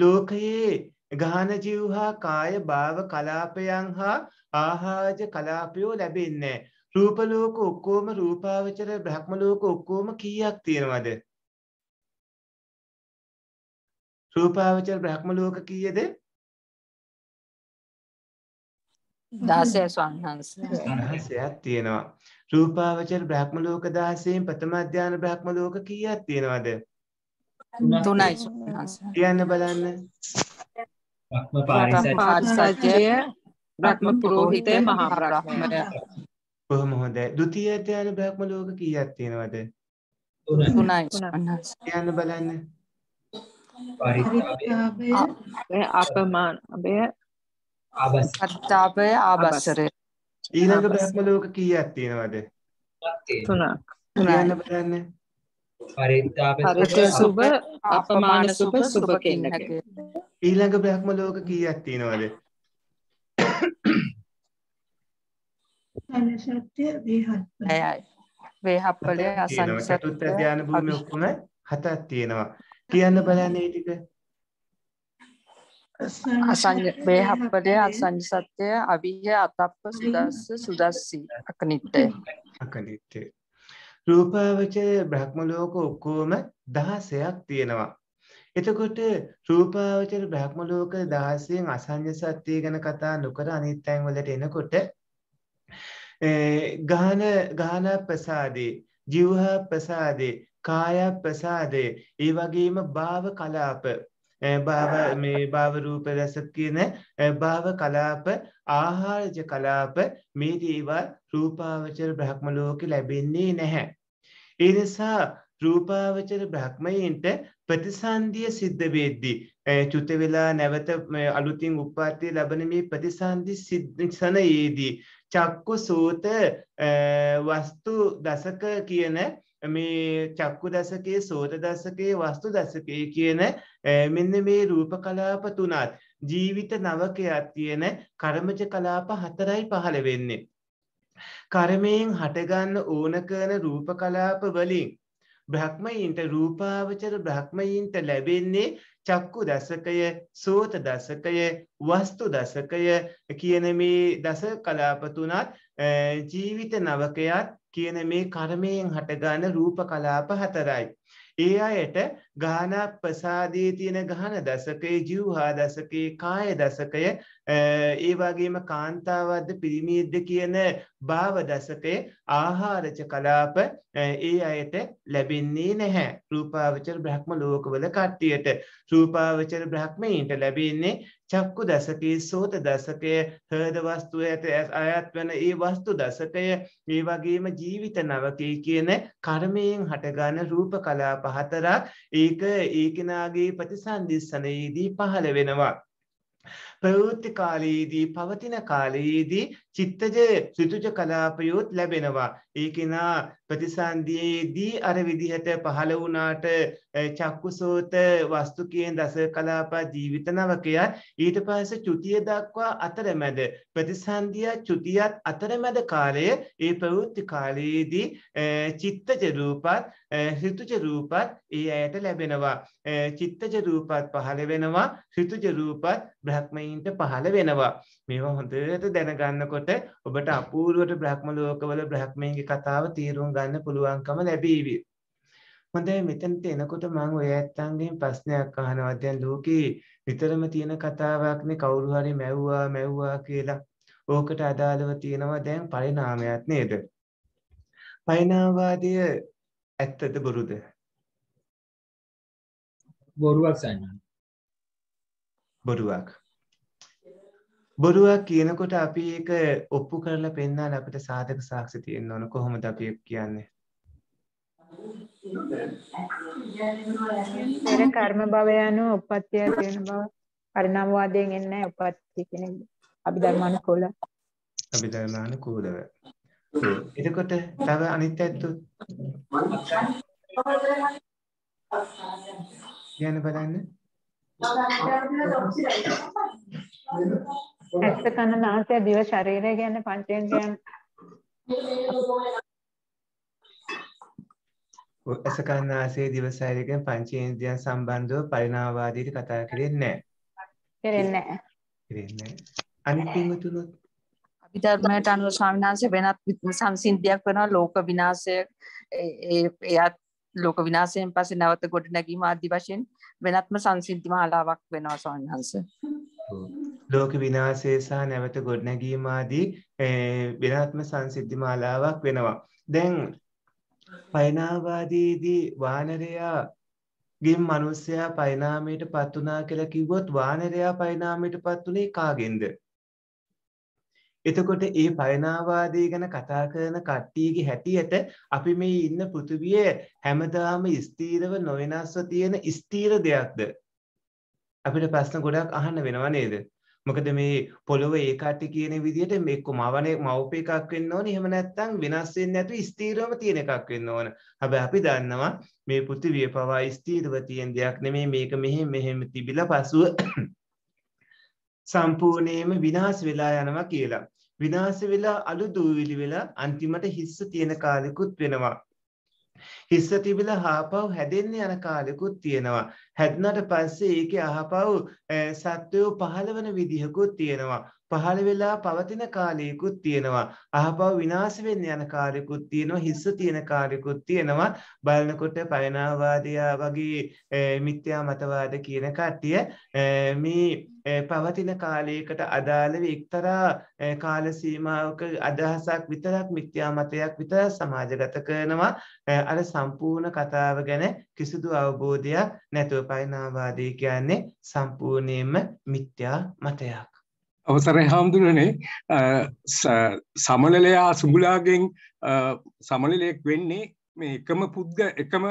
ලෝකයේ ගානජීව හා කාය භාව කලාපයන් හා ආහාජ කලාපයෝ ලැබෙන්නේ. රූපලෝක ඔක්කෝම රූපාවචර බ්‍රහ්මලෝක ඔක්කෝම කීයක් තියෙනවද. රූපාවචර බ්‍රහ්මලෝක කීයද දාසය ස්වන්හන්සයක් තියෙනවා. රූපාවචර බ්‍රහ්මලෝක දාසයෙන් ප්‍රථම අධ්‍යාන බ්‍රහ්මලෝක කීයක් තියෙනවද තුනයි කියන්න බලන්න බ්‍රහ්ම පාරිසජ්ජය බ්‍රහ්ම පුරෝහිතය මහා බ්‍රහ්මය. කොහොම හොඳයි. ဒုတိ ය ධ්‍යාන බ්‍රහ්ම ලෝක කීයක් තියෙනවද? තුනයි. යන්න බලන්න. පරිත්‍යාගය අපමාන අබය අත්තාපය ආබසරය. ඊළඟ බ්‍රහ්ම ලෝක කීයක් තියෙනවද? තුනක්. යන්න බලන්න. පරිත්තාපසුභ අපමාන සුභ සුභ කෙන්නක ඊළඟ බ්‍රහ්ම ලෝක කීයක් තියෙනවද අනසත්‍ය වේහප්පලය වේහප්පලය අසංසත්‍ය චතුත්ථ ධානය භූමිය ඔක්කොම හතක් තියෙනවා කියන්න බලන්න මේ ටික අසංය වේහප්පලය අසංය සත්‍ය අවිහ අතප්ප සුදස්ස සුදස්සී අකනිට්ඨය අකනිට්ඨය රූපාවචරය බ්‍රහ්ම ලෝක ඔක්කොම 16ක් තියෙනවා. එතකොට රූපාවචර බ්‍රහ්ම ලෝක 16න් අසඤ්ඤ සත්‍ය ගැන කතා නොකර අනිත් තැන් වලට එනකොට ගාන ගාන ප්‍රසාදේ ජීවහ ප්‍රසාදේ කාය ප්‍රසාදේ ඒ වගේම භාව කලාප භාව මේ භාව රූප රස කියන භාව කලාප ආහාරජ කලාප මේ දේවල් රූපාවචර බ්‍රහ්ම ලෝකෙ ලැබෙන්නේ නැහැ. ඒ නිසා රූපාවචර බ්‍රහ්මයන්ට ප්‍රතිසන්දිය සිද්ධ වෙද්දී චුත වෙලා නැවත අලුතින් උප්පත්ති ලැබෙන මේ ප්‍රතිසන්දි සනයේදී චක්කු සෝත වස්තු දසක කියන මේ චක්කු දැසකේ සෝත දැසකේ වස්තු දැසකේ කියන මෙන්න මේ රූප කලාප තුනත් ජීවිත නවකයක් තියෙන කර්මජ කලාප හතරයි පහළ වෙන්නේ. කර්මයෙන් හටගන්න ඕන කරන රූප කලාප වලින් බ්‍රහ්මයින්ට රූපාවචර බ්‍රහ්මයින්ට ලැබෙන්නේ චක්කු දසකය සෝත දසකය වස්තු දසකය කියන මේ දස කලාපතුනත් ජීවිත නවකයත් කියන මේ කර්මයෙන් හටගන්න රූප කලාප හතරයි. ඒ අයට ගානක් ප්‍රසාදයේ තියෙන ගහන දසකයේ ජිව්හා දසකයේ කාය දසකය ඒ වගේම කාන්තාවද්ද පිරිමිද්ද කියන භාව දසකය ආහාරච කලාප ඒ අයට ලැබෙන්නේ නැහැ රූපාවචර බ්‍රහ්ම ලෝකවල කට්ටියට රූපාවචර බ්‍රහ්මයින්ට ලැබෙන්නේ චක්කු දසකයේ සෝත දසකය හද වස්තුව ඇත අයත් වන ඒ වස්තු දසකය ඒ වගේම ජීවිත නවකයේ කියන කර්මයෙන් හටගන්න රූප කලා පහතරක් ඒ ඒක ඒකෙනාගේ ප්‍රතිසන්දිස්සනයේදී පහළ වෙනවා. ප්‍රවෘත්ති කාලයේදී පවතින කාලයේදී චිත්තජ සුතුජ කලාපයොත් ලැබෙනවා. ඒ කෙනා ප්‍රතිසන්දියේදී අර විදිහට පහළ වුණාට චක්කුසෝත වස්තු කියන දස කලාප ජීවිත නවකයා ඊට පස්සේ චුතිය දක්වා අතරමැද ප්‍රතිසන්දිය චුතියත් අතරමැද කාලය ඒ ප්‍රවෘත්ති කාලයේදී චිත්තජ රූපත් ඍතුජ රූපත් ඒ ඇයට ලැබෙනවා චිත්තජ රූපත් පහළ වෙනවා ඍතුජ රූපත් බ්‍රහ්මයින්ට පහළ වෙනවා මේවා හොඳට දැනගන්නකොට ඔබට අපූරුවට බ්‍රහ්ම ලෝකවල බ්‍රහ්මයන්ගේ කතාව තීරුම් ගන්න පුළුවන්කම ලැබීවි. හොඳයි මෙතනට එනකොට මම ඔය ඇත්තන්ගෙන් ප්‍රශ්නයක් අහනවා. දැන් ලෝකේ විතරම තියෙන කතාවක්නේ කවුරු හරි මැව්වා මැව්වා කියලා. ඕකට අදාළව තියෙනවා දැන් පරිණාමයක් නේද? පරිණාමවාදය ඇත්තද බොරුද? බොරුවක් සන්නන. බොරුවක්. බොරුවක් කියනකොට අපි ඒක ඔප්පු කරලා පෙන්නාල අපිට සාධක සාක්ෂි තියෙන්න ඕන කොහොමද අපි කියන්නේ? පෙර කර්ම භවය anu උප්පත්තිය තියෙන බව පරිණාමවාදයෙන් එන්නේ උප්පත්තිය කියන අභිධර්මානුකූල අභිධර්මානුකූලව එතකොට තව අනිත් ඇත්තු යන්න බලන්න ඇස කන නාසය දිව ශරීරය කියන්නේ පංචේන්ද්‍රයන් ඇස කන නාසය දිව ශරීරය කියන්නේ පංචේන්ද්‍රයන් සම්බන්ධව පරිණාමවාදීට කතා කරෙන්නේ නැහැ. කරෙන්නේ නැහැ. කරෙන්නේ නැහැ. අනිත් පින්වතුනොත් අභිධර්මයට අනුව ස්වාමීන් වහන්සේ වෙනත් සංසිද්ධියක් වෙනවා ලෝක විනාශය එයත් ලෝක විනාශයෙන් පස්සේ නැවත ගොඩනැගීම ආදි වශයෙන් වෙනත්ම සංසිද්ධි මාලාවක් වෙනවා ස්වාමීන් වහන්සේ. ලෝක විනාශය සහ නැවත ගොඩනැගීම ආදී වෙනත්ම සංසිද්ධි මාලාවක් වෙනවා. දැන් පයනාවාදීදී වානරයා ගින් මිනිස්සයා පරිණාමයට පත් වුණා කියලා කිව්වොත් වානරයා පරිණාමයට පත් උනේ කාගෙන්ද? එතකොට ඒ පරිණාවාදී ගැන කතා කරන කට්ටියගේ හැටියට අපි මේ ඉන්න පෘථිවිය හැමදාම ස්ථිරව නොවෙනස්ව තියෙන ස්ථිර දෙයක්ද? අපිට ප්‍රශ්න ගොඩක් අහන්න වෙනවා නේද? මොකද මේ පොළොව ඒකාටි කියන විදිහට මේ කොමවනේ මව්ප එකක් වෙන්න ඕනේ. එහෙම නැත්නම් වෙනස් වෙන්නේ නැතුව ස්ථිරවම තියෙන එකක් වෙන්න ඕන. හැබැයි අපි දන්නවා මේ පෘථිවිය පවා ස්ථිරව තියෙන දෙයක් නෙමෙයි. මේක මෙහෙම මෙහෙම තිබිලා පසුව සම්පූර්ණයෙන්ම විනාශ වෙලා යනවා කියලා. විනාශ වෙලා අලු දූවිලි වෙලා අන්තිමට හිස්ස තියෙන කාලෙකුත් වෙනවා. හිස්ස තිබිලා හාපව් හැදෙන්න යන කාලෙකුත් තියෙනවා. හැදුනට පස්සේ ඒකේ අහපව් සත්වයෝ පහළ වෙන විදිහකුත් තියෙනවා. පහළ වෙලා පවතින කාලයකුත් තියෙනවා. අහපව් විනාශ වෙන්න යන කාලෙකුත් තියෙනවා. හිස්ස තියෙන කාලෙකුත් තියෙනවා. බලනකොට පයනාවාදියා වගේ මිත්‍යා මතවාද කියන කට්ටිය මේ පවතින කාලයකට අදාළව එක්තරා කාල සීමාවක අදහසක් විතරක් මිත්‍යා මතයක් විතර සමාජගත කරනවා අර සම්පූර්ණ කතාව ගැන කිසිදු අවබෝධයක් නැතුව පරිණාමවාදී කියන්නේ සම්පූර්ණයෙන්ම මිත්‍යා මතයක්. අවසරයි හාමුදුරනේ සමලලයා සුඹුලාගෙන් සමලලයෙක් වෙන්නේ මේ එකම පුද්ග එකම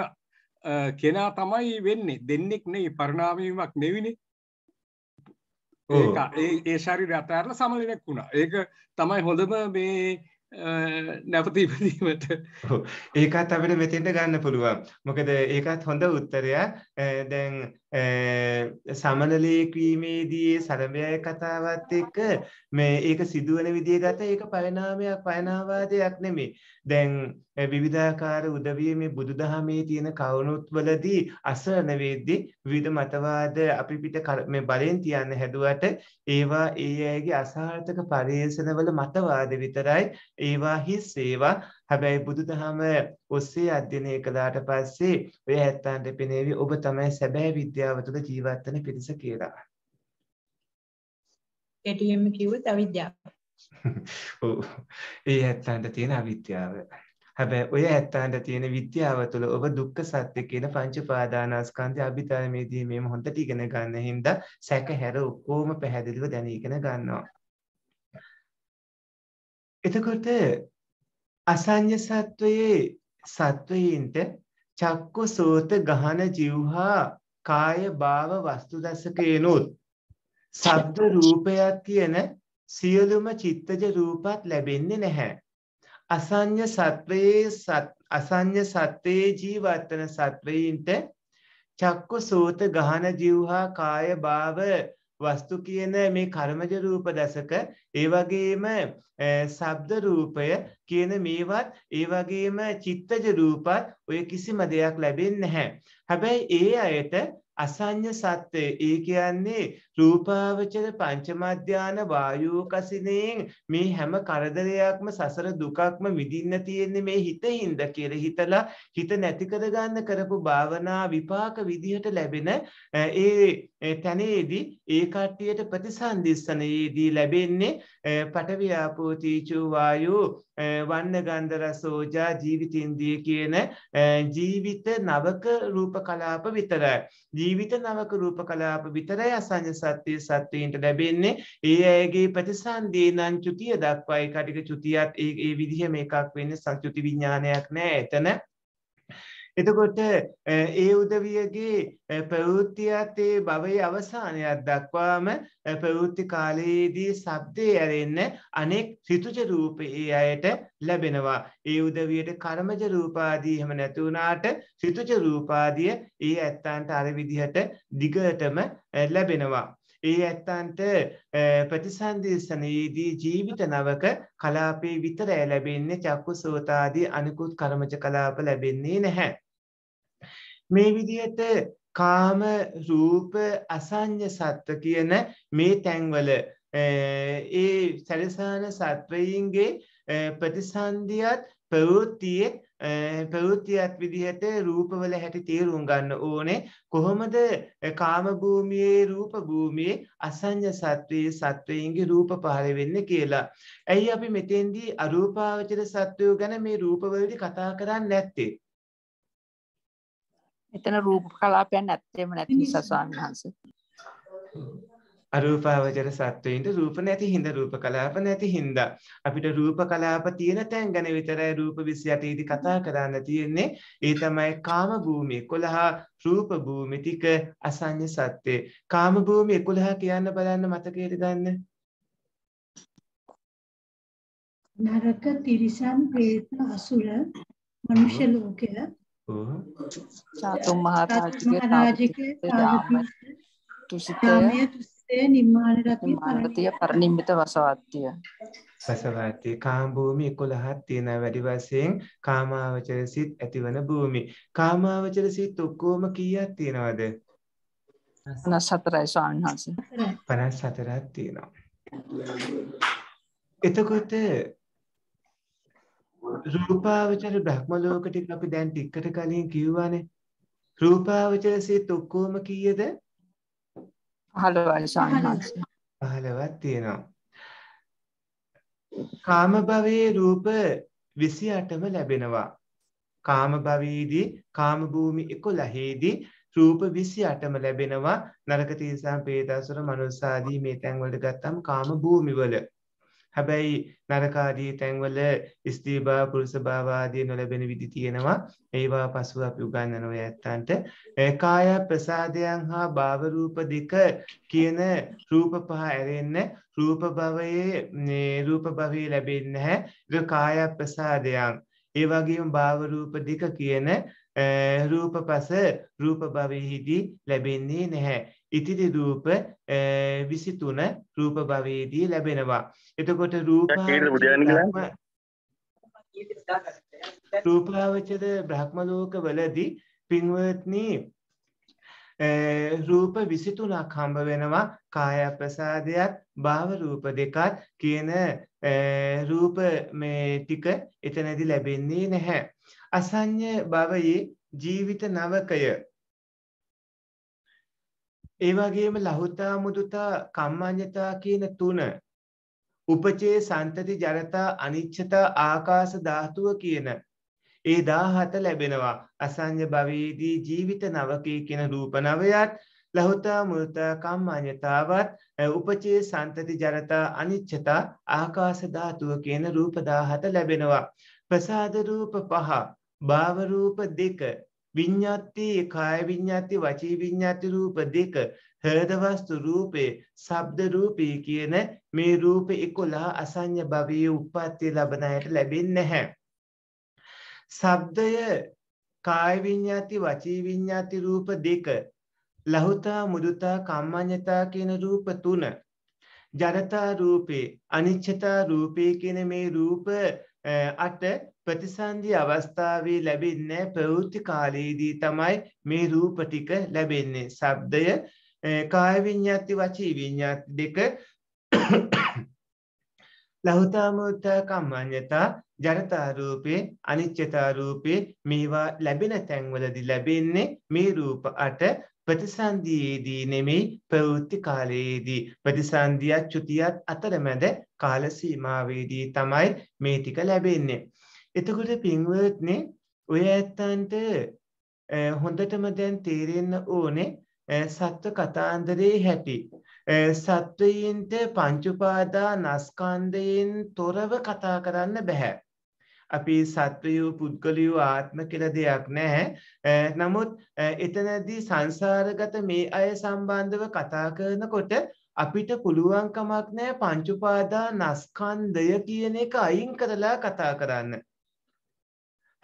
කෙනා තමයි වෙන්නේ දෙන්නෙක් නෙයි පරිණාමීමක් නෙවිනේ ඒ ශරි රටාරල සමලිරක් වුණා ඒක තමයි හොඳම මේ නැපතිපදීමට ඒකත් අපිට මෙතින්ට ගන්න පුළුවන් මොකද ඒකත් හොඳ උත්තරය දැන් සමනලයකීමේදී සරභය කතාවත් එක්ක මේ ඒක සිදුවන විදිය ගත ඒක පරිනාමයක් පයනාවාදයක් නෙමේ දැන් විවිධාකාර උදවිය මේ බුදු දහමේ තියෙන කවුනුත්වලදී අසනවේද්දි විධ මතවාද අපි පිට මේ බලෙන් තියන්න හැදුවට ඒවා ඒ අයගේ අසාර්ථක පර්යේෂණවල මතවාද විතරයි ඒවා හිස් ඒවා හැබැයි බුදුදහම ඔස්සේ අධ්‍යයනය කළාට පස්සේ ඔය ඇත්තන්ට පෙනේවි ඔබ තමයි සැබෑ විද්‍යාව තුළ ජීවත් වෙන පිරිස කියලා. කෙටියෙන්ම කිව්වොත් අවිද්‍යාව. ඔව්. ඒ ඇත්තන්ට තියෙන අවිද්‍යාව. හැබැයි ඔය ඇත්තන්ට තියෙන විද්‍යාව තුළ ඔබ දුක්ඛ සත්‍ය කියන පංච පාදානස්කන්ධය අභිධර්මයේදී මේ හොඳට ඉගෙන ගන්න හින්දා සැකහැර ඔක්කොම පැහැදිලිව දැන ඉගෙන ගන්නවා. එතකොට අසඤ්ඤ සත්වයේ සත්වයින්ට චක්කු සෝත ගහන જીවහා කාය භාව වස්තු දසකේනොත් ශබ්ද රූපයක් කියන සියලුම චිත්තජ රූපات ලැබෙන්නේ නැහැ. අසඤ්ඤ සත්වයේ අසඤ්ඤ සත්වයේ ජීවත්වන සත්වයින්ට චක්කු සෝත ගහන જીවහා කාය භාව වස්තු කියන මේ කර්මජ රූප දැසක ඒ වගේම ශබ්ද රූපය කියන මේවත් ඒ වගේම චිත්තජ රූපත් ඔය කිසිම දෙයක් ලැබෙන්නේ නැහැ. හැබැයි ඒ අයට අසඤ්ඤ සත්‍යය ඒ කියන්නේ රූපාවචර පංචමධ්‍යාන වායුකසිනෙන් මේ හැම කරදරයක්ම සසර දුකක්ම විඳින්න තියෙන්නේ මේ හිතින්ද කියලා හිතලා හිත නැති කරගන්න කරපු භාවනා විපාක විදිහට ලැබෙන ඒ තැනේදී ඒ කට්ටියට ප්‍රතිසන්දිස්සනයේදී ලැබෙන්නේ පටවියාපෝ තීචෝ වායෝ වන්න ගන්ධ රසෝජා ජීවිතින්දිය කියන ජීවිත නවක රූප කලාප විතරයි ජීවිත නවක රූප කලාප විතරයි අසංජ සත්‍යය සත්වීන්ට ලැබෙන්නේ ඒ අයගේ ප්‍රතිසන්දී නං චුතිය දක්වායි කටික චුතියත් ඒ විදිහම එකක් වෙන්න සංචුති විඤ්ඥානයක් නෑ එතන එතකොට ඒ උදවියගේ ප්‍රවෘත්තියත් ඒ භවයේ අවසානයක් දක්වාම ප්‍රවෘත්ති කාලයේදී සබ්දේ ඇරෙන්න අනෙක් ඍතුජ රූප ඒ අයට ලැබෙනවා. ඒ උදවියට කර්මජ රූපාදී එහෙම නැති වුණාට ඍතුජ රූපාදිය ඒ ඇත්තන්ට අර විදිහට දිගටම ලැබෙනවා. ඒ ඇත්තන්ට ප්‍රතිසන්දිස්සනයේදී ජීවිත නවක කලාපේ විතරය ලැබෙන්නේ චක්කු සෝතාදී අනිකුත් කරමජ කලාප ලැබෙන්නේ නැහැ. මේ විදියට කාම රූප අසං්‍ය සත්ව කියන මේ තැන්වල ඒ සැරිසාන සත්වයින්ගේ ප්‍රතිසන්ධියත් ප්‍රවෘත්තියෙක් ප්‍රවෘතියක් විදිහට රූපවල හැටි තේරුම් ගන්න ඕනේ කොහොමද කාමභූමියයේ රූපභූමියේ අසං්ඥ සත්වයේ සත්වයන්ගේ රූප පහල වෙන්න කියලා. ඇයි අපි මෙතෙන්දී අරූපාවචර සත්වයෝ ගැන මේ රූපවලදි කතා කරන්න නැත්තේ. එතන රූප කලාපයන් නැත්තේම නැති නිසා ස්වාමීන් වහන්සේ. අරූපාවචර සත්වයින්ට රූප නැති හින්දා රූප කලාප නැති හින්දා අපිට රූප කලාප තියෙන තැන් ගැන විතරයි රූප 28 දී කතා කරන්න තියෙන්නේ. ඒ තමයි කාම භූමිය 11 රූප භූමි ටික අසඤ්ඤ සත්‍යේ. කාම භූමිය 11 කියන්න බලන්න මතකයට ගන්න. නරක තිරිසන් പ്രേත අසුර මනුෂ්‍ය ලෝකය චාතුම් මහරජාගේ තුසිතය නිර්මාණරතිය පරිනිම්මිත වසවත්තිය. සසවත්ති කාම් භූමි 11ක් තියෙන වැඩි වශයෙන් කාමාවචර සිත් ඇතිවන භූමි. කාමාවචර සිත් ඔක්කොම කීයක් තියෙනවද? 54යි ස්වාමීන් වහන්සේ. 54ක් තියෙනවා. එතකොට රූපාවචර බ්‍රහ්ම ලෝක ටික අපි දැන් ටිකට කලින් කිව්වානේ. රූපාවචර සිත් ඔක්කොම කීයද? 15යි සාමාන්‍යයෙන්. 15ක් තියෙනවා. කාම භවයේ රූප 28ම ලැබෙනවා. කාම භවයේදී කාම භූමි 11ේදී රූප 28ම ලැබෙනවා. නරක තීසම්, ප්‍රේතසුර, මනුස්ස ආදී මේ තැන් වලට ගත්තම කාම භූමි වල. හැබැයි නරකාදී තැන්වල ස්ත්‍රීභා පුරුෂභාවාදී නොලැබෙන විදි තියෙනවා ඒවා පසුව අපි උගන්නනව ඇත්තන්ට කාය ප්‍රසාදයන් හා භාවරූප දෙක කියන රූප පහ ඇරෙන්න රූප භවයේ රූප භවී ලැබෙන්න හැ කාය ප්‍රසාදයන් ඒ වගේම භාවරූප දෙක කියන රූප පස රූප භවයහිදී ලැබෙන්නේ නැහැ ඉතිරි රූප 23 රූප භවයේදී ලැබෙනවා. එතකොට රූප රූපාවචර බ්‍රහ්ම ලෝකවලදී පින්වත්නි රූප 23ක් හම්බ වෙනවා කාය ප්‍රසාදයක් භාව රූප දෙකක් කියන රූප මේ ටික එතනදී ලැබෙන්නේ නැහැ අසඤ්ඤ භවයේ ජීවිත නවකය ඒ වගේම ලහුතා මුදුතා කම්මඤ්ඤතා කියන තුන උපචේ සන්තති ජරතා අනිච්චතා ආකාශ ධාතුව කියන ඒ 17 ලැබෙනවා අසංජ භවයේදී ජීවිත නවකී කියන රූප නවයත් ලහුතා මුදුතා කම්මඤ්ඤතාවත් උපචේ සන්තති ජරතා අනිච්චතා ආකාශ ධාතුව කියන රූප 17 ලැබෙනවා ප්‍රසාද රූප පහ භාව රූප දෙක විඤ්ඤාති කාය විඤ්ඤාති වචී විඤ්ඤාති රූප දෙක හෘද වස්තු රූපේ ශබ්ද රූපී කියන මේ රූප 11 අසඤ්ඤ භවයේ උප්පත්ති ලැබන අයට ලැබෙන්නේ නැහැ. ශබ්දය කාය විඤ්ඤාති වචී විඤ්ඤාති රූප දෙක ලහුතා මුදුතා කම්මඤ්ඤතා කියන රූප තුන ජනතා රූපේ අනිච්චතා රූපේ කියන මේ රූප අට ප්‍රතිසන්ධි අවස්ථාවේ ලැබෙන්නේ ප්‍රවෘත්ති කාලයේදී තමයි මේ රූප ටික ලැබෙන්නේ. ශබ්දය කාය විඤ්ඤාති වචී විඤ්ඤාති දෙක ලහුතා මුත්තා කම්මඤ්ඤතා ජනතා රූපේ අනිච්චතා රූපේ මේවා ලැබෙන තැන්වලදී ලැබෙන්නේ මේ රූප අට ප්‍රතිසන්දියේදී නෙමෙයි ප්‍රවෘත්ති කාලයේදී ප්‍රතිසන්දියත් චුතියත් අතරමැද කාල සීමාවේදී තමයි මේ ටික ලැබෙන්නේ එතකොට පින්වත්නේ ඔය ඇත්තන්ට හොඳටම දැන් තේරෙන්න ඕනේ සත්ව කතාන්දරේ හැටි. සත්වයින්ට පංචුපාදා නස්කන්දයෙන් තොරව කතා කරන්න බැහැ. අපි සත්වයෝ පුද්ගලයෝ ආත්ම කියල දෙයක් නැහැ නමුත් එතනදී සංසාරගත මේ අය සම්බන්ධව කතා කරනකොට අපිට පුළුවන්කමක් නෑ පංචුපාදා නස්කන්දය කියන එක අයින් කරලා කතා කරන්න.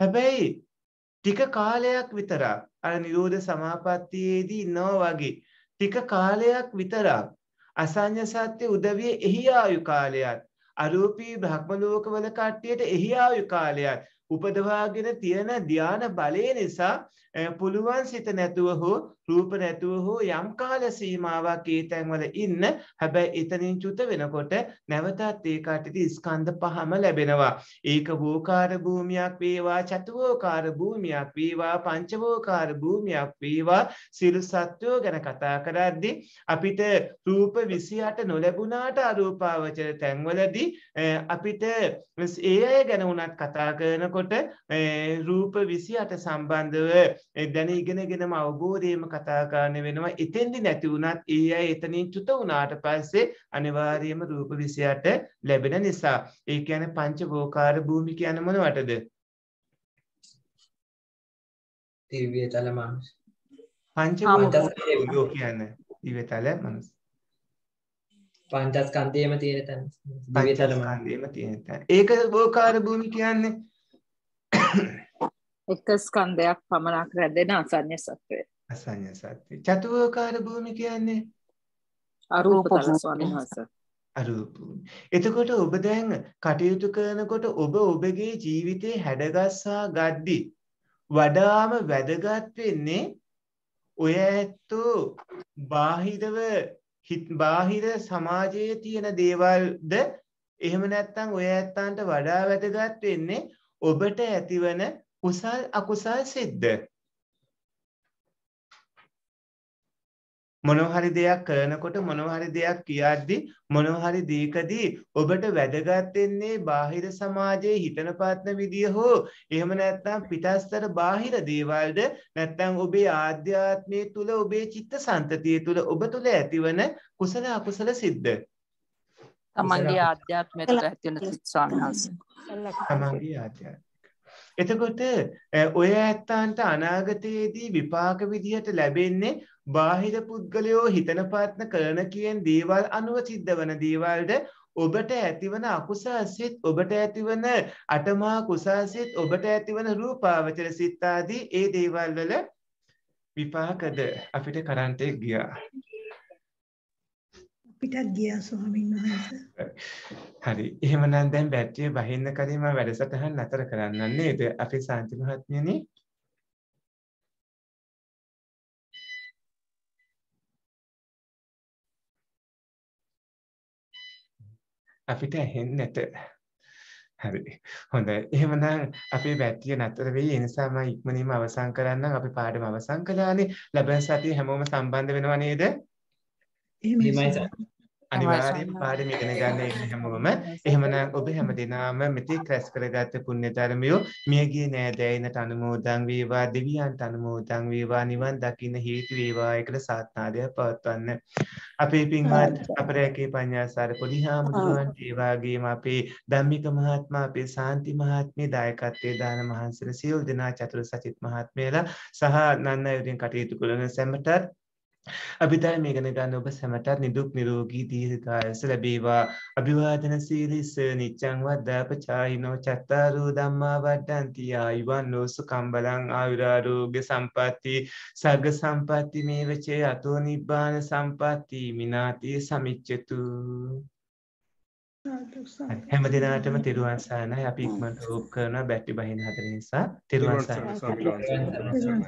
හැබැයි ටික කාලයක් විතරක් අර නිරෝධ සමාපත්තියේදී ඉන්නවා වගේ ටික කාලයක් විතරක් අසඤ්ඤ සත්‍ය උදවිය එහි ආයු කාලයත් අරූපී භ්‍රම ලෝකවල කට්ටියට එහි ආයු කාලයත් උපදවාගෙන තියෙන ධාන බලය නිසා පුළුවන් සිත නැතුව හෝ රූප නැතුව හෝ යම් කාල සීමාවක් ඒ තැන්වල ඉන්න හැබැයි එතනින් චුත වෙනකොට නැවතත් ඒ කටදී ස්කන්ධ පහම ලැබෙනවා ඒක වෝකාර භූමියක් වේවා චතුවෝකාර භූමියක් වේවා පංචවෝකාර භූමියක් වේවා සිල් සත්වෝ ගැන කතා කරද්දී අපිට රූප 28 නොලැබුණාට අරූපාවචර තැන්වලදී අපිට ඒ අය ගැන උනත් කතා කරනකොට එතකොට රූප විසි අට සම්බන්ධව දැන ඉගෙනගෙනම අවබෝධයම කතාකාරණය වෙනවා එතෙන්දි නැති වුණත් ඒ අයි එතනින් චුත වුණාට පස්සේ අනිවාර්යම රූප විසියට ලැබෙන නිසා ඒ යන පංච බෝකාර භූමි කියන මොන වටද තිවිය තල මනුස් පංච කියන්න දිවතල මනුස් පංචස්කන්දයම තියෙන තැන් දිවතල මන්දේම තියෙන තැන් ඒක බෝකාර භූමි කියන්නේ එක ස්කන්ධයක් පමණක් රැඳෙන අසඤ්ඤ සත්‍යය. අසඤ්ඤ සත්‍යය. චතුර්කාර භූමි කියන්නේ අරූප තලස්වන්නේ අරූප. එතකොට ඔබ දැන් කටයුතු කරනකොට ඔබ ඔබගේ ජීවිතේ හැඩගස්සා ගද්දි වඩාම වැදගත් වෙන්නේ ඔය ඇත්තෝ බාහිරව බාහිර සමාජයේ තියෙන දේවල්ද එහෙම නැත්නම් ඔය ඇත්තන්ට වඩා වැදගත් වෙන්නේ ඔබට ඇතිවන කුසල් අකුසල් සිද්ධ මොනවහරි දෙයක් කරනකොට මොනවහරි දෙයක් කියද්දි මොනවහරි දීකදී ඔබට වැදගත් වෙන්නේ බාහිර සමාජයේ හිතන පාත්න විදිය හෝ එහෙම නැත්නම් පිටස්තර බාහිර දේවල්ද නැත්නම් ඔබේ ආධ්‍යාත්මය තුල ඔබේ චිත්ත සන්තතිය තුල ඔබ තුල ඇතිවන කුසල අකුසල සිද්ධ තමන්ගේ ආධ්‍යාත්මය තුළ ඇතිවන ස්වාමීන් වහන්සේ සමාධි ආචාර. එතකොට ඔය ඇත්තන්ට අනාගතයේදී විපාක විදිහට ලැබෙන්නේ බාහිර පුද්ගලයෝ හිතන පාත්න කරන කියෙන් දේවල් අනුව සිද්ධ වන දේවල්ද ඔබට ඇතිවන අකුසාසිත් ඔබට ඇතිවන අටමා කුසාසිත් ඔබට ඇතිවන රූපාවචර සිත්තාදී ඒ දේවල්වල විපාකද අපිට කරන්ටේ ගියා. අපිටත් ගියා ස්වාමීන් වහන්ස. හරි. එහෙමනම් දැන් බැටරිය බහින්න කලින් මම වැඩසටහන නතර කරන්නම් නේද? අපි සාන්ති මහත්මියනි. අපිට ඇහෙන්නට හරි හොඳයි එහෙමනම් අපේ බැටරිය නතර වෙයි ඒ නිසා මම ඉක්මනින්ම අවසන් කරන්නම් අපි පාඩම අවසන් කළානේ ලබන සතියේ හැමෝම සම්බන්ධ වෙනවා නේද එහෙමයි අනිවාර්යෙන් පාඩම ඉගෙන ගන්න හැමෝම එහෙමනම් ඔබ හැම දිනාම මෙතෙක් රැස් කරගත්ත පුණ්‍ය ධර්මයෝ මියගිය නෑදෑයනට අනුමෝදන් වේවා දෙවියන්ට අනුමෝදන් වේවා නිවන් දකින්න හේතු වේවා එකට සාත්නාදයක් පවත්වන්න අපේ පින්වත් අපරේකේ පඤ්ඤාසාර පොඩිහාමුදුරන්ට ඒ වගේම අපේ ධම්මික මහත්මයා අපේ සාන්ති මහත්මිය දායකත්වයේ දාන මහන්සිය සියලු දෙනා චතුර සචිත් මහත්මයලා සහ නන්නයුරින් කටයුතු කරන සැමටත් අභිධර්ම ඉගෙන ගන්න ඔබ සැමටත් නිදුක් නිරෝගී දීර්ඝායස ලැබේවා අභිවාදන සීලිස නිච්ඡං වද්දාපචායිනෝ චත්තාරෝ ධම්මා වඩ්ඩಂತಿ ආයුවන් නොසුකම් බලං ආයුරාෝග්‍ය සම්පatti සග්ග සම්පatti මේවචේ අතෝ නිබ්බාන සම්පatti මිනාති සමිච්ඡතු හැම දිනාටම තිරුවන් සරණයි අපි ඉක්මනට රූප කරන බැටරි බහින හතර නිසා තිරුවන් සරණයි